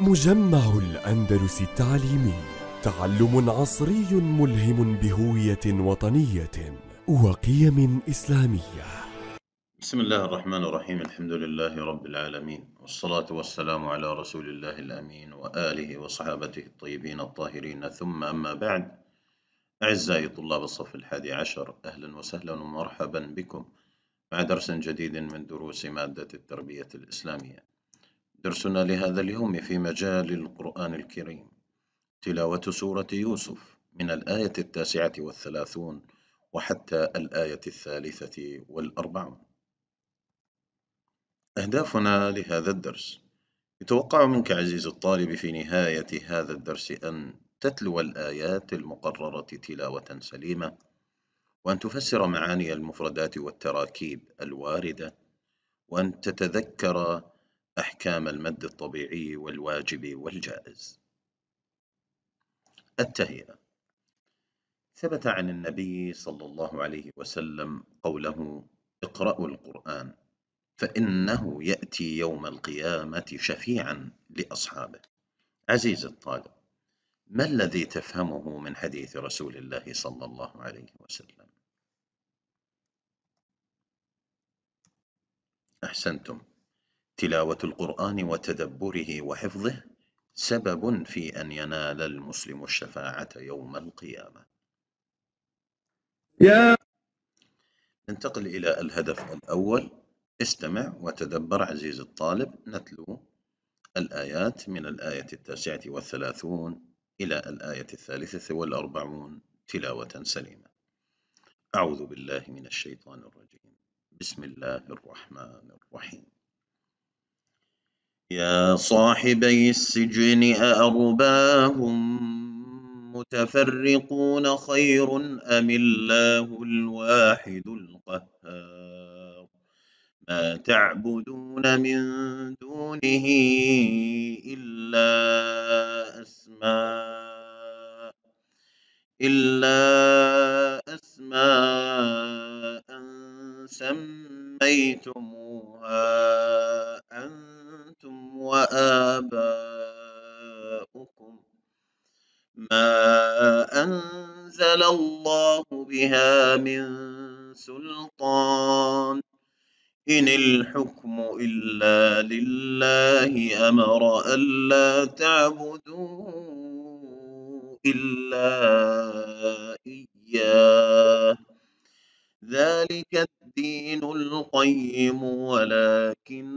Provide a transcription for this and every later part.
مجمع الأندلس التعليمي تعلم عصري ملهم بهوية وطنية وقيم إسلامية بسم الله الرحمن الرحيم الحمد لله رب العالمين والصلاة والسلام على رسول الله الأمين وآله وصحابته الطيبين الطاهرين ثم أما بعد أعزائي طلاب الصف الحادي عشر أهلا وسهلا ومرحبا بكم مع درس جديد من دروس مادة التربية الإسلامية درسنا لهذا اليوم في مجال القرآن الكريم تلاوة سورة يوسف من الآية التاسعة والثلاثون وحتى الآية الثالثة والأربعون أهدافنا لهذا الدرس يتوقع منك عزيزي الطالب في نهاية هذا الدرس أن تتلو الآيات المقررة تلاوة سليمة وأن تفسر معاني المفردات والتراكيب الواردة وأن تتذكر أحكام المد الطبيعي والواجب والجائز التهيئة ثبت عن النبي صلى الله عليه وسلم قوله اقرأوا القرآن فإنه يأتي يوم القيامة شفيعا لأصحابه عزيز الطالب ما الذي تفهمه من حديث رسول الله صلى الله عليه وسلم أحسنتم تلاوة القرآن وتدبره وحفظه سبب في أن ينال المسلم الشفاعة يوم القيامة يا ننتقل إلى الهدف الأول استمع وتدبر عزيز الطالب نتلو الآيات من الآية التاسعة والثلاثون إلى الآية الثالثة والأربعون تلاوة سليمة أعوذ بالله من الشيطان الرجيم بسم الله الرحمن الرحيم يا صاحبي السجن أأرباب متفرقون خير أم الله الواحد القهار ما تعبدون من دونه إلا أسماء إلا أسماء سميتم وآباؤكم ما أنزل الله بها من سلطان إن الحكم إلا لله أمر ألا تعبدوا إلا إياه ذلك الدين القيم ولكن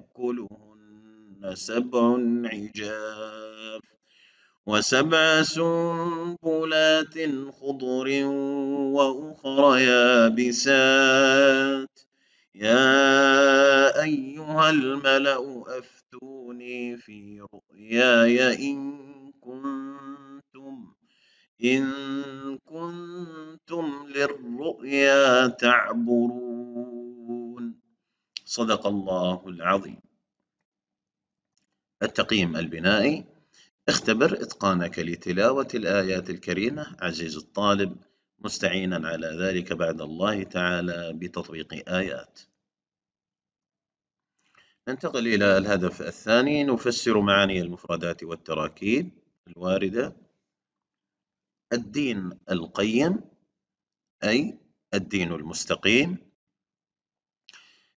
يأكلهن سبع عجاف وسبع سنبلات خضر وأخرى يابسات يا أيها الملأ أفتوني في رؤياي إن كنتم إن كنتم للرؤيا تعبرون صدق الله العظيم التقييم البنائي اختبر إتقانك لتلاوة الآيات الكريمة عزيز الطالب مستعينا على ذلك بعد الله تعالى بتطبيق آيات ننتقل إلى الهدف الثاني نفسر معاني المفردات والتراكيب الواردة الدين القيم أي الدين المستقيم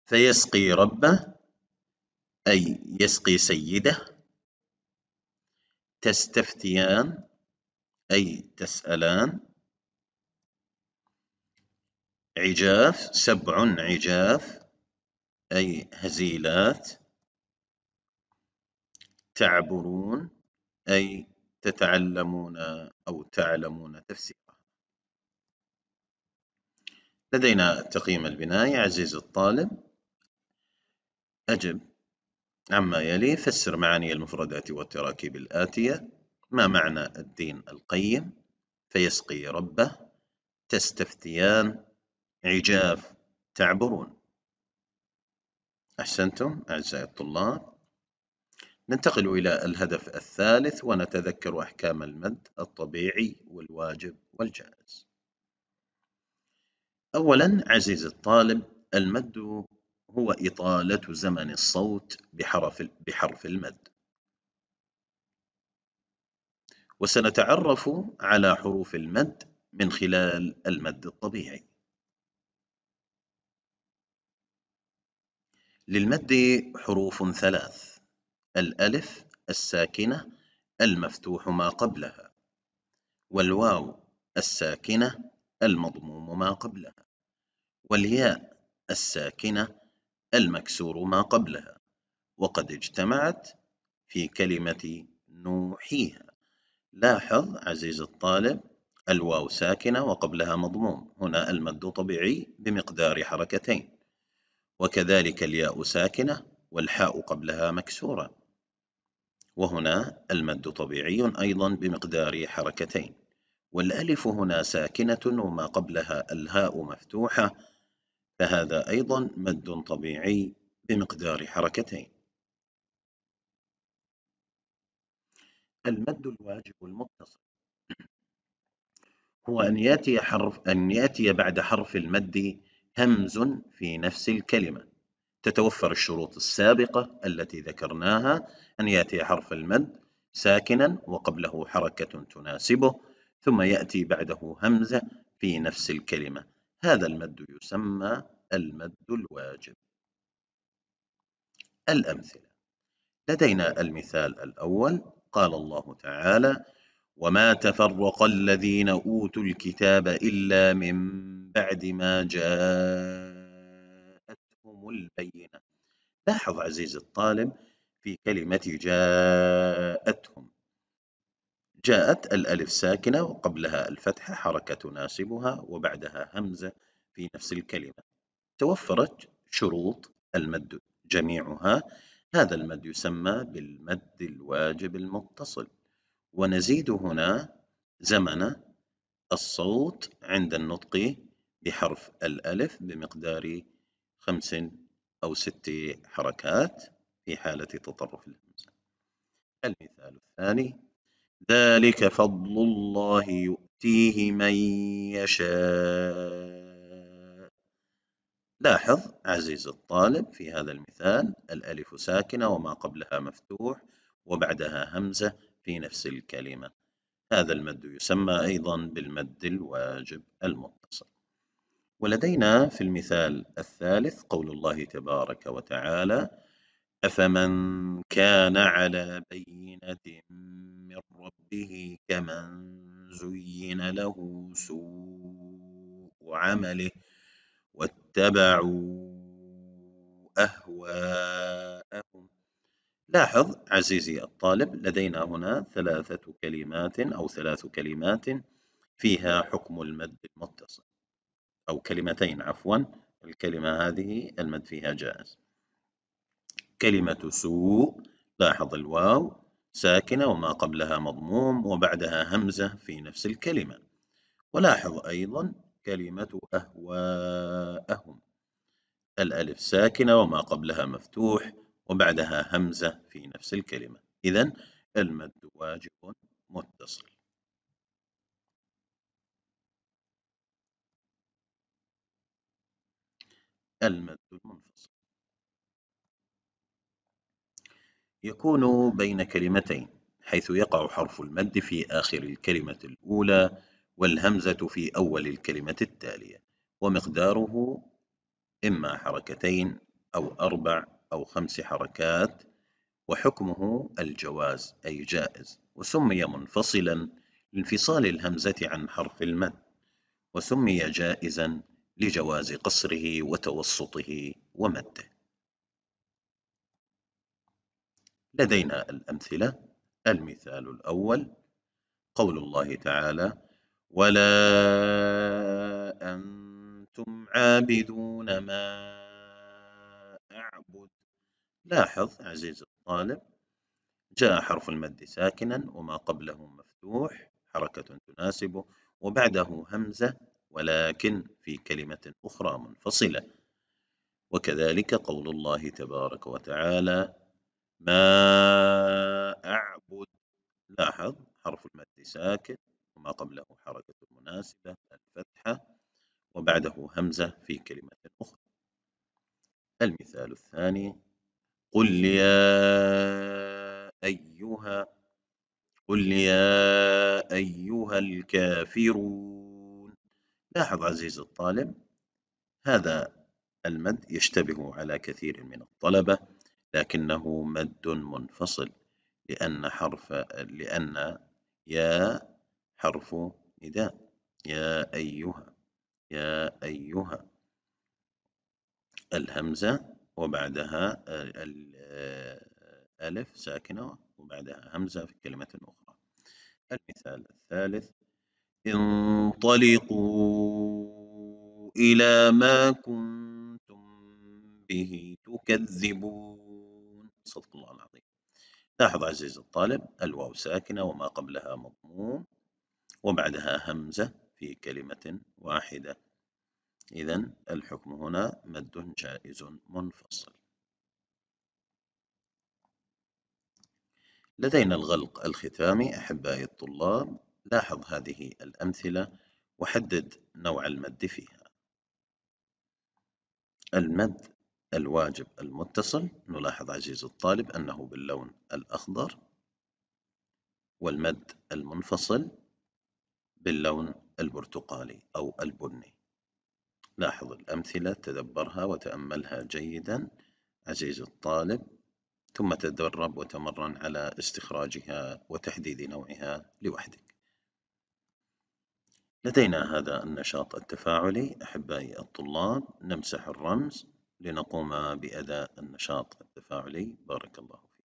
فيسقي ربه أي يسقي سيده تستفتيان أي تسألان عجاف سبع عجاف أي هزيلات تعبرون أي تتعلمون أو تعلمون تفسيرها لدينا تقييم البناية عزيزي الطالب أجب عما يلي فسر معاني المفردات والتراكيب الآتية ما معنى الدين القيم فيسقي ربه تستفتيان عجاف تعبرون أحسنتم أعزائي الطلاب ننتقل إلى الهدف الثالث ونتذكر أحكام المد الطبيعي والواجب والجائز أولا عزيزي الطالب المد هو إطالة زمن الصوت بحرف, بحرف المد وسنتعرف على حروف المد من خلال المد الطبيعي للمد حروف ثلاث الألف الساكنة المفتوح ما قبلها والواو الساكنة المضموم ما قبلها والياء الساكنة المكسور ما قبلها وقد اجتمعت في كلمة نوحيها لاحظ عزيز الطالب الواو ساكنة وقبلها مضموم هنا المد طبيعي بمقدار حركتين وكذلك الياء ساكنة والحاء قبلها مكسورة وهنا المد طبيعي أيضا بمقدار حركتين والألف هنا ساكنة وما قبلها الهاء مفتوحة فهذا أيضا مد طبيعي بمقدار حركتين المد الواجب المتصل هو أن يأتي, حرف أن يأتي بعد حرف المد همز في نفس الكلمة تتوفر الشروط السابقة التي ذكرناها أن يأتي حرف المد ساكنا وقبله حركة تناسبه ثم يأتي بعده همزة في نفس الكلمة هذا المد يسمى المد الواجب الأمثلة لدينا المثال الأول قال الله تعالى وما تفرق الذين أوتوا الكتاب إلا من بعد ما جاءتهم البينة لاحظ عزيزي الطالب في كلمة جاءتهم جاءت الألف ساكنة وقبلها الفتحة حركة تناسبها وبعدها همزة في نفس الكلمة توفرت شروط المد جميعها هذا المد يسمى بالمد الواجب المتصل ونزيد هنا زمن الصوت عند النطق بحرف الألف بمقدار خمس أو ست حركات في حالة تطرف الهمزة المثال الثاني ذلك فضل الله يؤتيه من يشاء لاحظ عزيزي الطالب في هذا المثال الألف ساكنة وما قبلها مفتوح وبعدها همزة في نفس الكلمة هذا المد يسمى أيضا بالمد الواجب المتصل ولدينا في المثال الثالث قول الله تبارك وتعالى أفمن كان على بينة رَبِّهِ كَمَنْ زُيِّنَ لَهُ سُوءُ عَمَلِهِ وَاتَّبَعُوا أَهْوَاءَهُمْ لاحظ عزيزي الطالب لدينا هنا ثلاثة كلمات أو ثلاث كلمات فيها حكم المد المتصل أو كلمتين عفوا الكلمة هذه المد فيها جائز كلمة سوء لاحظ الواو ساكنة وما قبلها مضموم وبعدها همزة في نفس الكلمة ولاحظ أيضا كلمة أهواءهم الألف ساكنة وما قبلها مفتوح وبعدها همزة في نفس الكلمة إذا المد واجب متصل المد المنفصل يكون بين كلمتين حيث يقع حرف المد في آخر الكلمة الأولى والهمزة في أول الكلمة التالية ومقداره إما حركتين أو أربع أو خمس حركات وحكمه الجواز أي جائز وسمي منفصلا لانفصال الهمزة عن حرف المد وسمي جائزا لجواز قصره وتوسطه ومده لدينا الأمثلة المثال الأول قول الله تعالى ولا أنتم عابدون ما أعبد لاحظ عزيزي الطالب جاء حرف المد ساكنا وما قبله مفتوح حركة تناسبه وبعده همزة ولكن في كلمة أخرى منفصلة وكذلك قول الله تبارك وتعالى ما أعبد لاحظ حرف المد ساكن وما قبله حركة مناسبة الفتحة وبعده همزة في كلمة أخرى المثال الثاني قل يا أيها قل يا أيها الكافرون لاحظ عزيزي الطالب هذا المد يشتبه على كثير من الطلبة لكنه مد منفصل لأن حرف لأن يا حرف نداء يا أيها يا أيها الهمزة وبعدها الألف ساكنة وبعدها همزة في كلمة أخرى المثال الثالث انطلقوا إلى ما كنتم به تكذبون صدق الله العظيم لاحظ عزيزي الطالب الواو ساكنة وما قبلها مضموم وبعدها همزة في كلمة واحدة إذا الحكم هنا مد جائز منفصل لدينا الغلق الختامي أحبائي الطلاب لاحظ هذه الأمثلة وحدد نوع المد فيها المد الواجب المتصل نلاحظ عزيز الطالب أنه باللون الأخضر والمد المنفصل باللون البرتقالي أو البني لاحظ الأمثلة تدبرها وتأملها جيدا عزيز الطالب ثم تدرب وتمرن على استخراجها وتحديد نوعها لوحدك لدينا هذا النشاط التفاعلي أحبائي الطلاب نمسح الرمز لنقوم بأداء النشاط التفاعلي بارك الله فيك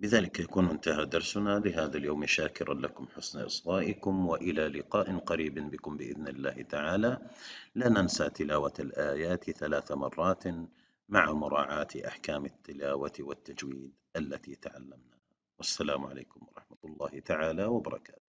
بذلك يكون انتهى درسنا لهذا اليوم شاكرا لكم حسن إصغائكم وإلى لقاء قريب بكم بإذن الله تعالى لا ننسى تلاوة الآيات ثلاث مرات مع مراعاة أحكام التلاوة والتجويد التي تعلمناها والسلام عليكم ورحمة الله تعالى وبركاته